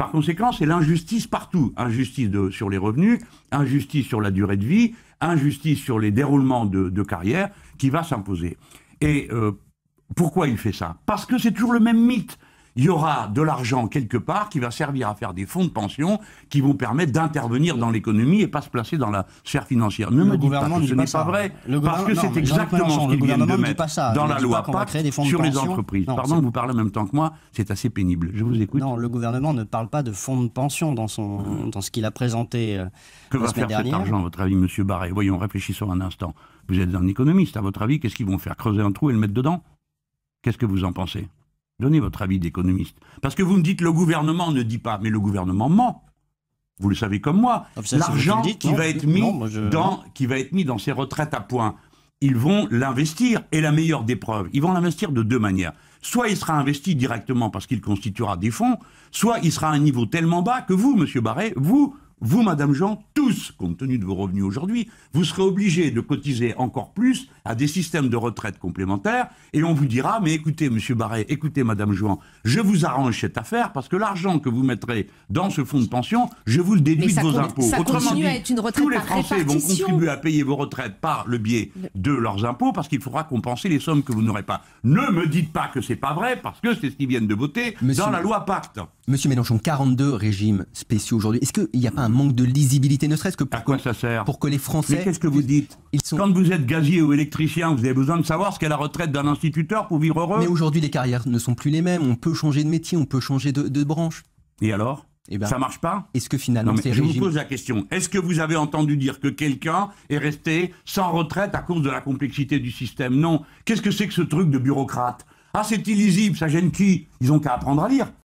Par conséquent, c'est l'injustice partout. Injustice sur les revenus, injustice sur la durée de vie, injustice sur les déroulements de, carrière qui va s'imposer. Et euh, pourquoi il fait ça Parce que c'est toujours le même mythe il y aura de l'argent quelque part qui va servir à faire des fonds de pension qui vont permettre d'intervenir dans l'économie et pas se placer dans la sphère financière. Ne le me dites pas que ce n'est pas, vrai, parce que c'est exactement ce qu'ils vient de mettre dans la loi sur les entreprises. Pardon, vous parlez en même temps que moi, c'est assez pénible. Je vous écoute. Non, le gouvernement ne parle pas de fonds de pension dans, son, dans ce qu'il a présenté euh, Que va faire cet argent, votre avis, Monsieur Barret Voyons, réfléchissons un instant. Vous êtes un économiste, à votre avis, qu'est-ce qu'ils vont faire Creuser un trou et le mettre dedans Qu'est-ce que vous en pensez Donnez votre avis d'économiste. Parce que vous me dites le gouvernement ne dit pas, mais le gouvernement ment. Vous le savez comme moi. Ah, L'argent qui, va être mis dans, qui va être mis dans ces retraites à points, ils vont l'investir. Et la meilleure des preuves, ils vont l'investir de deux manières. Soit il sera investi directement parce qu'il constituera des fonds, soit il sera à un niveau tellement bas que vous, Monsieur Barret, vous, vous, Madame Jean, compte tenu de vos revenus aujourd'hui, vous serez obligé de cotiser encore plus à des systèmes de retraite complémentaires et on vous dira, mais écoutez, monsieur Barret, écoutez, madame Jouan, je vous arrange cette affaire parce que l'argent que vous mettrez dans ce fonds de pension, je vous le déduis de vos impôts. Autrement à être une retraite tous les Français vont contribuer à payer vos retraites par le biais de leurs impôts parce qu'il faudra compenser les sommes que vous n'aurez pas. Ne me dites pas que c'est pas vrai parce que c'est ce qu'ils viennent de voter dans la loi Pacte. Monsieur Mélenchon, 42 régimes spéciaux aujourd'hui. Est-ce qu'il n'y a pas un manque de lisibilité, à quoi ça sert pour que les Français. Mais qu'est-ce que vous dites Quand vous êtes gazier ou électricien, vous avez besoin de savoir ce qu'est la retraite d'un instituteur pour vivre heureux. Mais aujourd'hui, les carrières ne sont plus les mêmes. On peut changer de métier, on peut changer de, branche. Et alors eh ben, ça marche pas Est-ce que finalement Je vous pose la question. Est-ce que vous avez entendu dire que quelqu'un est resté sans retraite à cause de la complexité du système Non. Qu'est-ce que c'est que ce truc de bureaucrate Ah, c'est illisible, ça gêne qui Ils ont qu'à apprendre à lire.